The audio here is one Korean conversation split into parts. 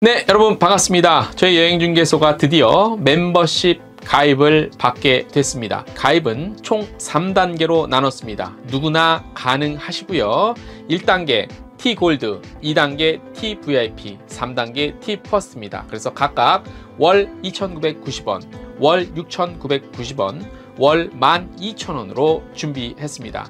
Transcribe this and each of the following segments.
네, 여러분 반갑습니다. 저희 여행중개소가 드디어 멤버십 가입을 받게 됐습니다. 가입은 총 3단계로 나눴습니다. 누구나 가능하시고요. 1단계 T골드, 2단계 TVIP, 3단계 T플러스입니다. 그래서 각각 월 2,990원, 월 6,990원, 월 12,000원으로 준비했습니다.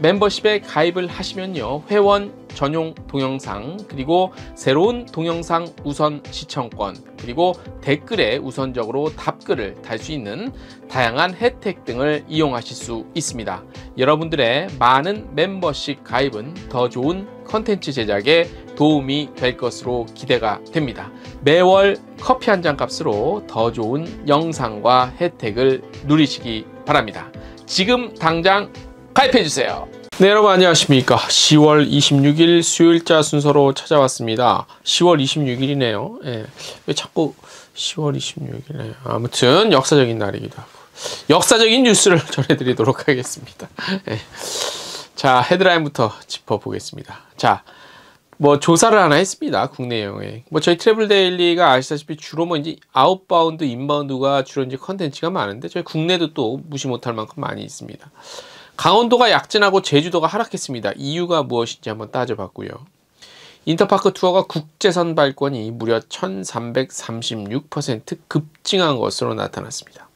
멤버십에 가입을 하시면요 회원 전용 동영상 그리고 새로운 동영상 우선 시청권 그리고 댓글에 우선적으로 답글을 달 수 있는 다양한 혜택 등을 이용하실 수 있습니다 여러분들의 많은 멤버십 가입은 더 좋은 컨텐츠 제작에 도움이 될 것으로 기대가 됩니다 매월 커피 한 잔 값으로 더 좋은 영상과 혜택을 누리시기 바랍니다 지금 당장 가입해주세요. 네 여러분 안녕하십니까 10월 26일 수요일자 순서로 찾아왔습니다 10월 26일이네요 예. 왜 자꾸 10월 26일에 예, 아무튼 역사적인 날이기도 하고 역사적인 뉴스를 전해드리도록 하겠습니다 예. 자 헤드라인부터 짚어보겠습니다 자 뭐 조사를 하나 했습니다 국내 여행 뭐 저희 트래블 데일리가 아시다시피 주로 뭐 이제 아웃바운드 인바운드가 주로 이제 컨텐츠가 많은데 저희 국내도 또 무시 못할 만큼 많이 있습니다 강원도가 약진하고 제주도가 하락했습니다. 이유가 무엇인지 한번 따져봤고요. 인터파크 투어가 국제선 발권이 무려 1336% 급증한 것으로 나타났습니다.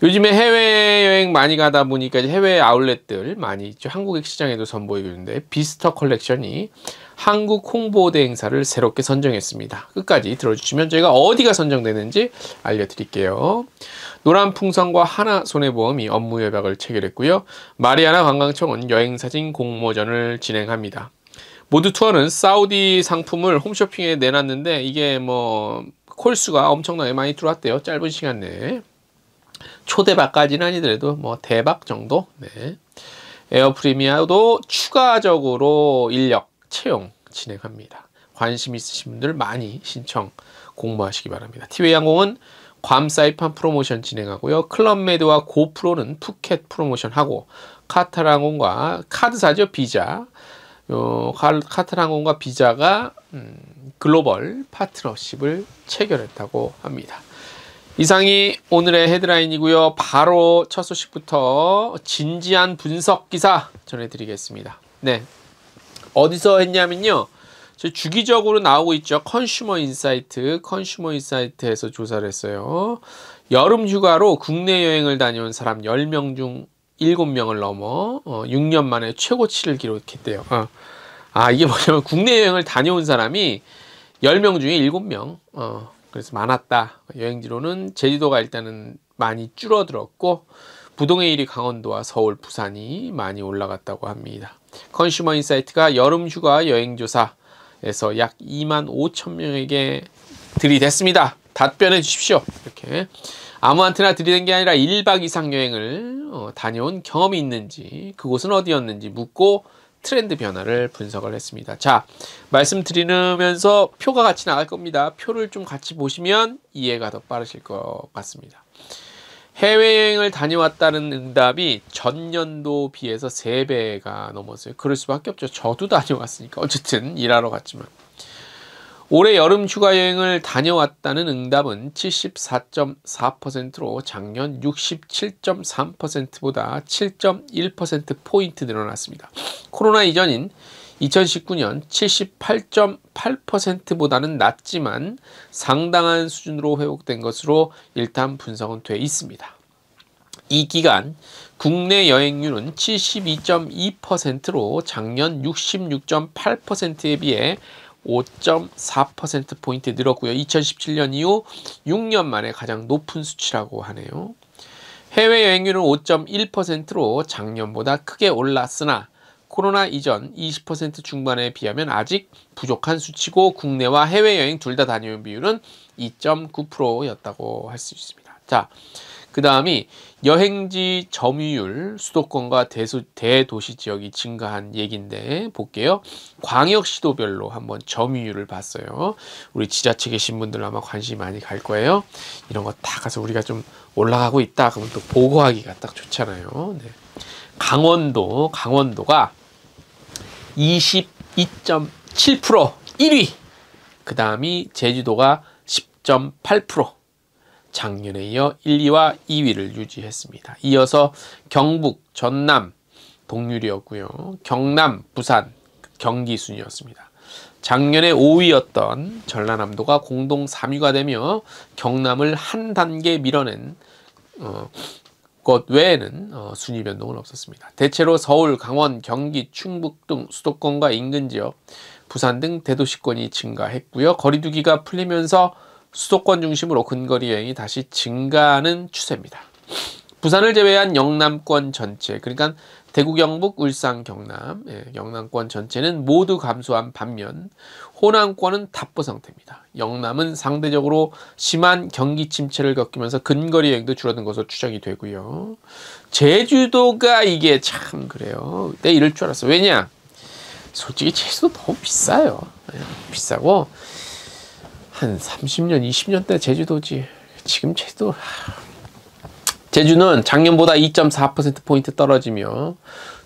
요즘에 해외여행 많이 가다 보니까 해외 아울렛들 많이 있죠. 한국의 시장에도 선보이는데 비스터 컬렉션이 한국 홍보대 행사를 새롭게 선정했습니다. 끝까지 들어주시면 저희가 어디가 선정되는지 알려드릴게요. 노란풍선과 하나손해보험이 업무 협약을 체결했고요. 마리아나 관광청은 여행사진 공모전을 진행합니다. 모드 투어는 사우디 상품을 홈쇼핑에 내놨는데 이게 뭐 콜수가 엄청나게 많이 들어왔대요. 짧은 시간 내에. 초대박까지는 아니더라도 뭐 대박 정도. 네. 에어 프리미아도 추가적으로 인력 채용 진행합니다. 관심 있으신 분들 많이 신청 공모하시기 바랍니다. 티웨이 항공은 괌 사이판 프로모션 진행하고요. 클럽메드와 고프로는 푸켓 프로모션하고 카타랑공과 카드사죠 비자 어, 카타랑공과 비자가 음, 글로벌 파트너십을 체결했다고 합니다. 이상이 오늘의 헤드라인이고요. 바로 첫 소식부터 진지한 분석 기사 전해드리겠습니다. 네, 어디서 했냐면요. 주기적으로 나오고 있죠. 컨슈머 인사이트, 컨슈머 인사이트에서 조사를 했어요. 여름 휴가로 국내 여행을 다녀온 사람 10명 중 7명을 넘어 어, 6년 만에 최고치를 기록했대요. 어. 아, 이게 뭐냐면 국내 여행을 다녀온 사람이 10명 중에 7명. 어, 그래서 많았다. 여행지로는 제주도가 일단은 많이 줄어들었고 부동의 일이 강원도와 서울, 부산이 많이 올라갔다고 합니다. 컨슈머 인사이트가 여름 휴가 여행 조사 에서 약 2만 5천 명에게 들이댔습니다. 답변해 주십시오. 이렇게 아무한테나 드리는 게 아니라 1박 이상 여행을 어, 다녀온 경험이 있는지 그곳은 어디였는지 묻고 트렌드 변화를 분석을 했습니다. 자, 말씀드리면서 표가 같이 나갈 겁니다. 표를 좀 같이 보시면 이해가 더 빠르실 것 같습니다. 해외여행을 다녀왔다는 응답이 전년도 비해서 3배가 넘었어요. 그럴 수밖에 없죠. 저도 다녀왔으니까. 어쨌든 일하러 갔지만. 올해 여름 휴가 여행을 다녀왔다는 응답은 74.4%로 작년 67.3%보다 7.1% 포인트 늘어났습니다. 코로나 이전인 2019년 78.8%보다는 낮지만 상당한 수준으로 회복된 것으로 일단 분석은 돼 있습니다. 이 기간 국내 여행률은 72.2%로 작년 66.8%에 비해 5.4%포인트 늘었고요. 2017년 이후 6년 만에 가장 높은 수치라고 하네요. 해외여행률은 5.1%로 작년보다 크게 올랐으나 코로나 이전 20% 중반에 비하면 아직 부족한 수치고 국내와 해외여행 둘 다 다녀온 비율은 2.9%였다고 할 수 있습니다. 자, 그 다음이 여행지 점유율 수도권과 대수, 대도시 지역이 증가한 얘기인데 볼게요. 광역시도별로 한번 점유율을 봤어요. 우리 지자체 계신 분들 아마 관심이 많이 갈 거예요. 이런 거 다 가서 우리가 좀 올라가고 있다 그러면 또 보고하기가 딱 좋잖아요. 네. 강원도, 강원도가 22.7% 1위. 그 다음이 제주도가 10.8%. 작년에 이어 1, 2와 2위를 유지했습니다. 이어서 경북, 전남, 동률이었고요. 경남, 부산, 경기 순이었습니다. 작년에 5위였던 전라남도가 공동 3위가 되며 경남을 한 단계 밀어낸 어, 것 외에는 어, 순위 변동은 없었습니다. 대체로 서울, 강원, 경기, 충북 등 수도권과 인근 지역, 부산 등 대도시권이 증가했고요. 거리두기가 풀리면서 수도권 중심으로 근거리 여행이 다시 증가하는 추세입니다. 부산을 제외한 영남권 전체, 그러니까 대구, 경북, 울산, 경남, 예, 영남권 전체는 모두 감소한 반면 호남권은 답보 상태입니다. 영남은 상대적으로 심한 경기 침체를 겪으면서 근거리 여행도 줄어든 것으로 추정이 되고요. 제주도가 이게 참 그래요. 내 이럴 줄 알았어. 왜냐? 솔직히 제주도 너무 비싸요. 예, 비싸고 한 30년, 20년 대 제주도지. 지금 제주도 제주는 작년보다 2.4%포인트 떨어지며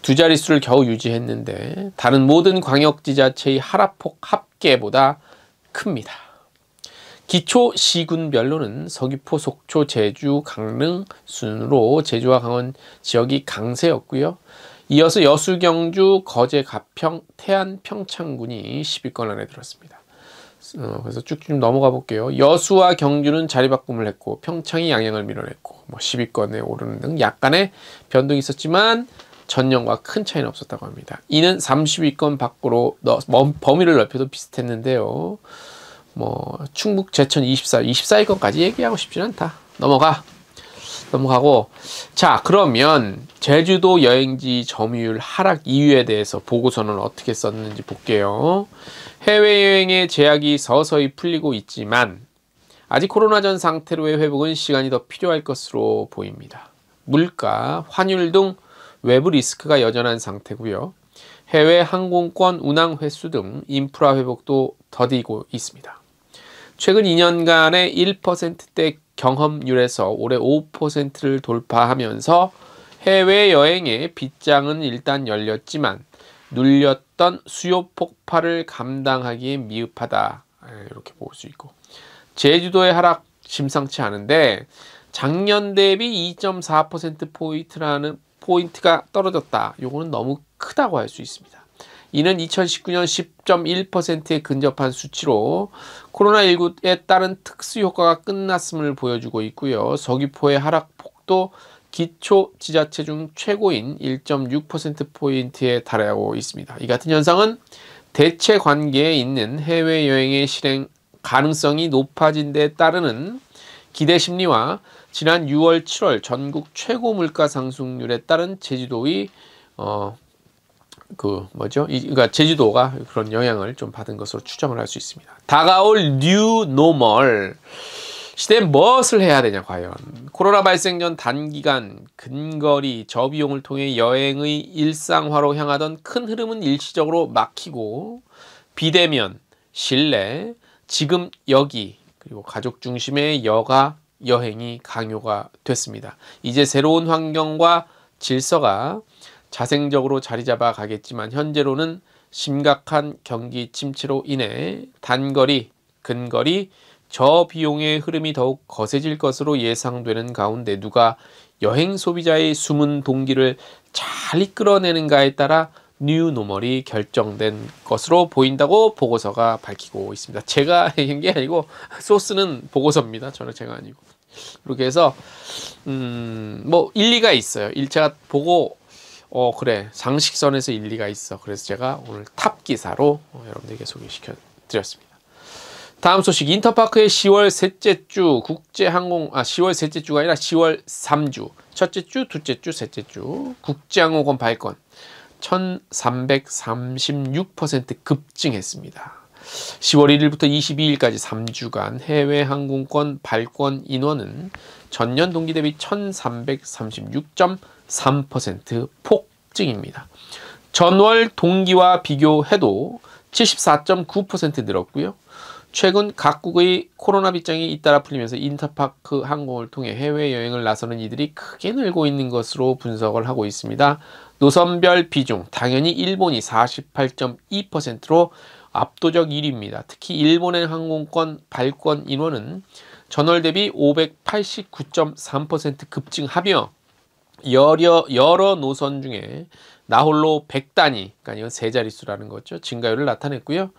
두 자릿수를 겨우 유지했는데 다른 모든 광역지자체의 하락폭 합계보다 큽니다. 기초 시군별로는 서귀포, 속초, 제주, 강릉 순으로 제주와 강원 지역이 강세였고요. 이어서 여수, 경주, 거제, 가평, 태안, 평창군이 10위권 안에 들었습니다. 어, 그래서 쭉쭉 넘어가 볼게요. 여수와 경주는 자리바꿈을 했고 평창이 양양을 밀어냈고 뭐 10위권에 오르는 등 약간의 변동이 있었지만 전년과 큰 차이는 없었다고 합니다. 이는 30위권 밖으로 너, 범위를 넓혀도 비슷했는데요. 뭐 충북 제천 24, 24위권까지 얘기하고 싶진 않다. 넘어가. 넘어가고 자 그러면 제주도 여행지 점유율 하락 이유에 대해서 보고서는 어떻게 썼는지 볼게요. 해외여행의 제약이 서서히 풀리고 있지만 아직 코로나 전 상태로의 회복은 시간이 더 필요할 것으로 보입니다. 물가, 환율 등 외부 리스크가 여전한 상태고요. 해외 항공권 운항 횟수 등 인프라 회복도 더디고 있습니다. 최근 2년간의 1%대 경험률에서 올해 5%를 돌파하면서 해외여행의 빗장은 일단 열렸지만 눌렸던 수요 폭발을 감당하기에 미흡하다. 예, 이렇게 볼 수 있고 제주도의 하락 심상치 않은데 작년 대비 2.4% 포인트라는 포인트가 떨어졌다. 요거는 너무 크다고 할 수 있습니다. 이는 2019년 10.1%에 근접한 수치로 코로나19에 따른 특수 효과가 끝났음을 보여주고 있고요. 서귀포의 하락폭도 기초 지자체 중 최고인 1.6%포인트에 달하고 있습니다. 이 같은 현상은 대체 관계에 있는 해외여행의 실행 가능성이 높아진 데 따르는 기대 심리와 지난 6월, 7월 전국 최고 물가 상승률에 따른 제주도의 어, 그 뭐죠? 이, 그러니까 제주도가 그런 영향을 좀 받은 것으로 추정을 할 수 있습니다. 다가올 뉴 노멀 시대 무엇을 해야 되냐 과연 코로나 발생 전 단기간 근거리 저비용을 통해 여행의 일상화로 향하던 큰 흐름은 일시적으로 막히고 비대면 실내 지금 여기 그리고 가족 중심의 여가 여행이 강요가 됐습니다. 이제 새로운 환경과 질서가 자생적으로 자리 잡아 가겠지만 현재로는 심각한 경기 침체로 인해 단거리, 근거리, 저비용의 흐름이 더욱 거세질 것으로 예상되는 가운데 누가 여행 소비자의 숨은 동기를 잘 이끌어내는가에 따라 뉴노멀이 결정된 것으로 보인다고 보고서가 밝히고 있습니다. 제가 얘기한 게 아니고 소스는 보고서입니다. 저는 제가 아니고. 이렇게 해서 음뭐 일리가 있어요. 일차 보고 어 그래 상식선에서 일리가 있어 그래서 제가 오늘 탑 기사로 어, 여러분들에게 소개시켜 드렸습니다. 다음 소식 인터파크의 10월 셋째 주 국제항공 아 10월 셋째 주가 아니라 10월 3주 첫째 주 둘째 주 셋째 주 국제항공권 발권 1336% 급증했습니다. 10월 1일부터 22일까지 3주간 해외 항공권 발권 인원은 전년 동기 대비 1336.4%. 3% 폭증입니다. 전월 동기와 비교해도 74.9% 늘었고요. 최근 각국의 코로나 빗장이 잇따라 풀리면서 인터파크 항공을 통해 해외여행을 나서는 이들이 크게 늘고 있는 것으로 분석을 하고 있습니다. 노선별 비중, 당연히 일본이 48.2%로 압도적 1위입니다. 특히 일본의 항공권 발권 인원은 전월 대비 589.3% 급증하며 여러, 여러 노선 중에 나홀로 100단위, 그러니까 이건 세 자릿수라는 거죠. 증가율을 나타냈고요.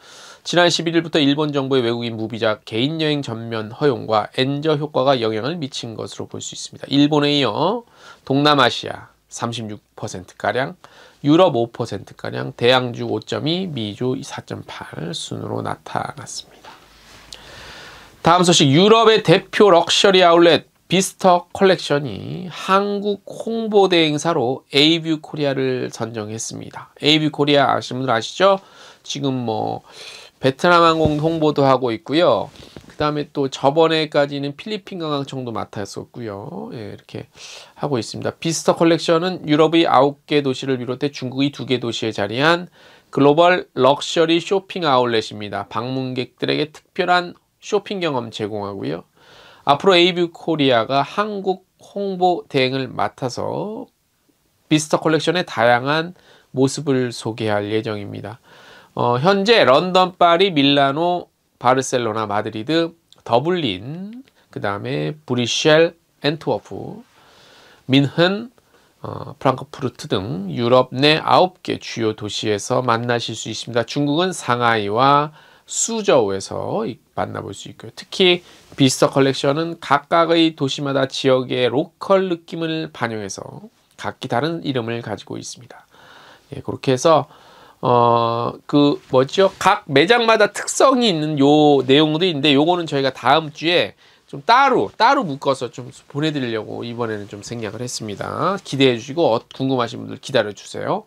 지난 11일부터 일본 정부의 외국인 무비자 개인여행 전면 허용과 엔저 효과가 영향을 미친 것으로 볼 수 있습니다. 일본에 이어 동남아시아 36%가량, 유럽 5%가량, 대양주 5.2, 미주 4.8 순으로 나타났습니다. 다음 소식 유럽의 대표 럭셔리 아울렛 비스터 컬렉션이 한국 홍보대 행사로 에이뷰 코리아를 선정했습니다. 에이뷰 코리아 아시는 분들 아시죠? 지금 뭐 베트남 항공 홍보도 하고 있고요. 그 다음에 또 저번에까지는 필리핀 관광청도 맡았었고요. 예, 이렇게 하고 있습니다. 비스터 컬렉션은 유럽의 9개 도시를 비롯해 중국의 2개 도시에 자리한 글로벌 럭셔리 쇼핑 아울렛입니다. 방문객들에게 특별한 쇼핑 경험 제공하고요. 앞으로 ABU 코리아가 한국 홍보 대행을 맡아서 비스터 컬렉션의 다양한 모습을 소개할 예정입니다. 어, 현재 런던, 파리, 밀라노, 바르셀로나, 마드리드, 더블린, 그 다음에 브리셀, 앤트워프, 민흔, 어, 프랑크푸르트 등 유럽 내 9개 주요 도시에서 만나실 수 있습니다. 중국은 상하이와 수저우에서 만나볼 수 있고요. 특히 비스터 컬렉션은 각각의 도시마다 지역의 로컬 느낌을 반영해서 각기 다른 이름을 가지고 있습니다. 예, 그렇게 해서 어 그 뭐죠? 각 매장마다 특성이 있는 요 내용도 있는데 요거는 저희가 다음 주에 좀 따로 따로 묶어서 좀 보내드리려고 이번에는 좀 생략을 했습니다. 기대해 주시고 어, 궁금하신 분들 기다려 주세요.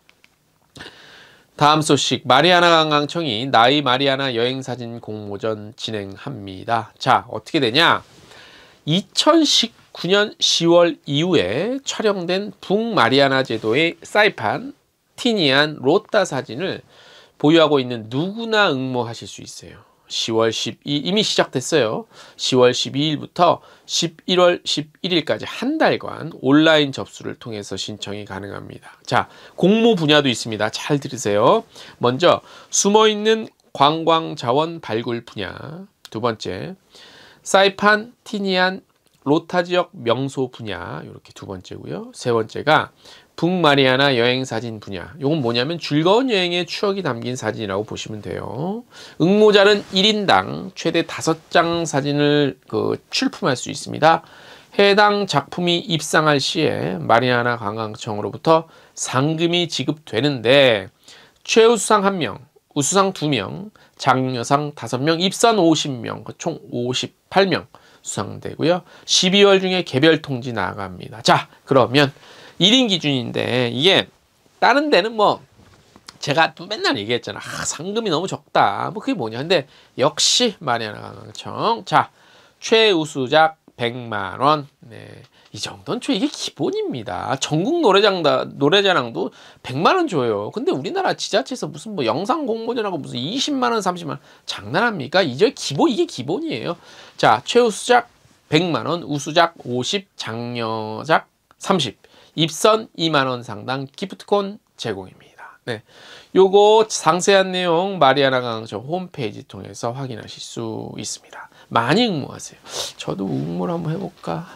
다음 소식 마리아나 관광청이 나이 마리아나 여행사진 공모전 진행합니다. 자 어떻게 되냐 2019년 10월 이후에 촬영된 북마리아나 제도의 사이판, 티니안, 로타 사진을 보유하고 있는 누구나 응모하실 수 있어요. 10월 12 이미 시작됐어요. 10월 12일부터 11월 11일까지 한 달간 온라인 접수를 통해서 신청이 가능합니다. 자, 공모 분야도 있습니다. 잘 들으세요. 먼저 숨어 있는 관광 자원 발굴 분야. 두 번째. 사이판, 티니안, 로타 지역 명소 분야. 이렇게 두 번째고요. 세 번째가 북마리아나 여행 사진 분야. 이건 뭐냐면 즐거운 여행의 추억이 담긴 사진이라고 보시면 돼요. 응모자는 1인당 최대 5장 사진을 그 출품할 수 있습니다. 해당 작품이 입상할 시에 마리아나 관광청으로부터 상금이 지급되는데 최우수상 1명, 우수상 2명, 장려상 5명, 입산 50명, 총 58명 수상되고요. 12월 중에 개별 통지 나갑니다. 자, 그러면 1인 기준인데 이게 다른 데는 뭐 제가 또 맨날 얘기했잖아. 아, 상금이 너무 적다. 뭐 그게 뭐냐. 근데 역시 마리아나 강청. 자, 최우수작 100만 원. 네. 이 정도는 저 이게 기본입니다. 전국 노래장 다 노래자랑도 100만 원 줘요. 근데 우리나라 지자체에서 무슨 뭐 영상 공모전하고 무슨 20만 원, 30만 원 장난합니까? 이제 기본 이게 기본이에요. 자, 최우수작 100만 원, 우수작 50, 장려작 30. 입선 2만원 상당 기프트콘 제공입니다. 네. 요거 상세한 내용 마리아나 강항 홈페이지 통해서 확인하실 수 있습니다. 많이 응모하세요. 저도 응모를 한번 해볼까?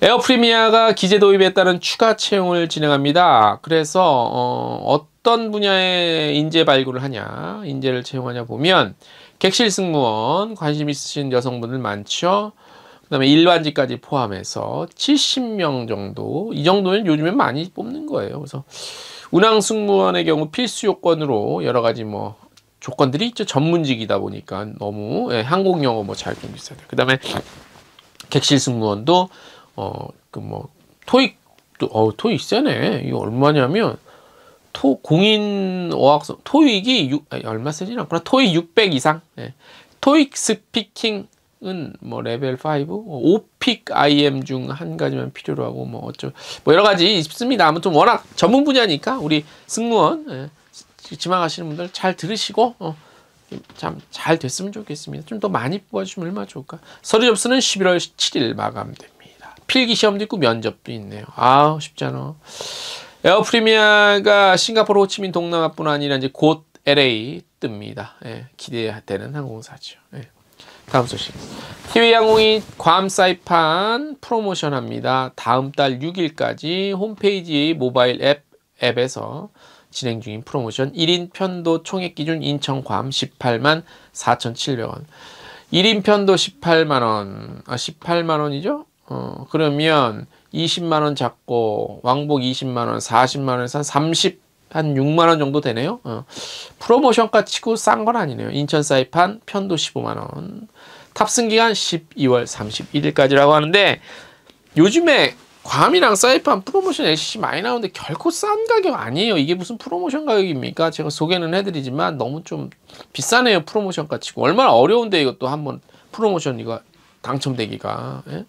에어프리미아가 기재 도입에 따른 추가 채용을 진행합니다. 그래서 어, 떤 분야에 인재 발굴을 하냐, 인재를 채용하냐 보면 객실 승무원 관심 있으신 여성분들 많죠. 그 다음에 일반직까지 포함해서 70명 정도 이 정도는 요즘에 많이 뽑는 거예요. 그래서 운항 승무원의 경우 필수 요건으로 여러 가지 뭐 조건들이 있죠. 전문직이다 보니까 너무 예, 항공 영어 뭐잘공 있어야 돼. 그다음에 객실 승무원도 어 그뭐 토익도 어 토익 세네. 이거 얼마냐면 토 공인 어학성 토익이 6 아니, 얼마 세진 않구나. 토익 600 이상. 예. 토익 스피킹 은뭐 레벨 5, 오픽 IM 중 한 가지만 필요로 하고 뭐 어쩌 뭐 여러 가지 있습니다. 아무튼 워낙 전문 분야니까 우리 승무원 예, 지망하시는 분들 잘 들으시고 어, 참 잘 됐으면 좋겠습니다. 좀 더 많이 뽑아주시면 얼마나 좋을까. 서류 접수는 11월 1 7일 마감됩니다. 필기 시험도 있고 면접도 있네요. 아 쉽지 않아. 에어프리미아가 싱가포르 호치민 동남아뿐 아니라 이제 곧 LA 뜹니다. 예, 기대되는 항공사죠. 예. 다음 소식. 티웨항공이괌 사이판 프로모션합니다. 다음 달 6일까지 홈페이지 모바일 앱, 앱에서 진행 중인 프로모션 1인 편도 총액 기준 인천 괌 18만 4,700원. 1인 편도 18만 원. 아 18만 원이죠? 어, 그러면 20만 원 잡고 왕복 20만 원, 40만 원에서 한 6만원 정도 되네요. 어. 프로모션가 치고 싼 건 아니네요. 인천 사이판 편도 15만원. 탑승 기간 12월 31일까지라고 하는데 요즘에 괌이랑 사이판 프로모션 LCC 많이 나오는데 결코 싼 가격 아니에요. 이게 무슨 프로모션 가격입니까? 제가 소개는 해드리지만 너무 좀 비싸네요. 프로모션가 치고. 얼마나 어려운데 이것도 한번 프로모션 이거 당첨되기가. 예?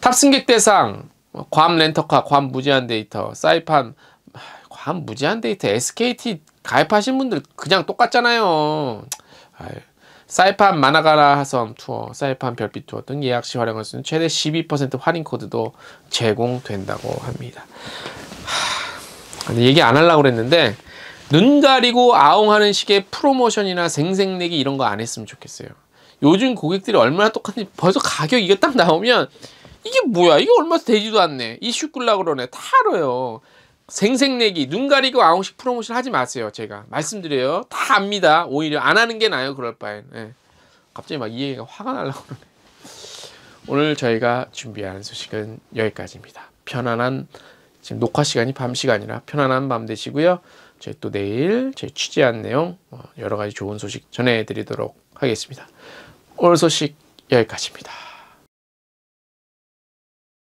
탑승객 대상 괌 렌터카, 괌 무제한 데이터, 사이판 한 무제한 데이트 SKT 가입하신 분들 그냥 똑같잖아요. 아유. 사이판 마나가라 하섬 투어, 사이판 별빛 투어 등 예약 시 활용할 수 있는 최대 12% 할인 코드도 제공된다고 합니다. 하... 얘기 안 하려고 그랬는데 눈 가리고 아웅하는 식의 프로모션이나 생색내기 이런 거 안 했으면 좋겠어요. 요즘 고객들이 얼마나 똑같은 벌써 가격 이게 딱 나오면 이게 뭐야 이게 얼마 되지도 않네 이슈끌라 그러네 다 알아요 생색내기 눈 가리고 아웅식 프로모션 하지 마세요 제가 말씀드려요 다 압니다 오히려 안 하는 게 나아요 그럴 바엔 예. 갑자기 막 이얘가 화가 날라고 그러네 오늘 저희가 준비한 소식은 여기까지입니다 편안한 지금 녹화 시간이 밤 시간이라 편안한 밤 되시고요 저희 또 내일 저희 취재한 내용 뭐 여러 가지 좋은 소식 전해드리도록 하겠습니다 오늘 소식 여기까지입니다